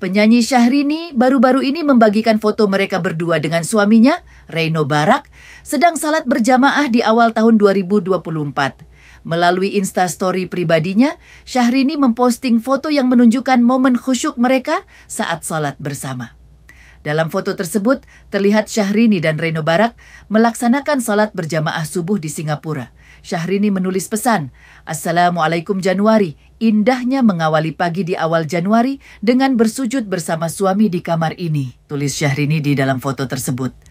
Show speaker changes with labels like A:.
A: Penyanyi Syahrini baru-baru ini membagikan foto mereka berdua dengan suaminya, Reino Barak, sedang salat berjamaah di awal tahun 2024. Melalui instastory pribadinya, Syahrini memposting foto yang menunjukkan momen khusyuk mereka saat salat bersama. Dalam foto tersebut, terlihat Syahrini dan Reno Barak melaksanakan salat berjamaah subuh di Singapura. Syahrini menulis pesan, Assalamualaikum Januari, indahnya mengawali pagi di awal Januari dengan bersujud bersama suami di kamar ini,
B: tulis Syahrini di dalam foto tersebut.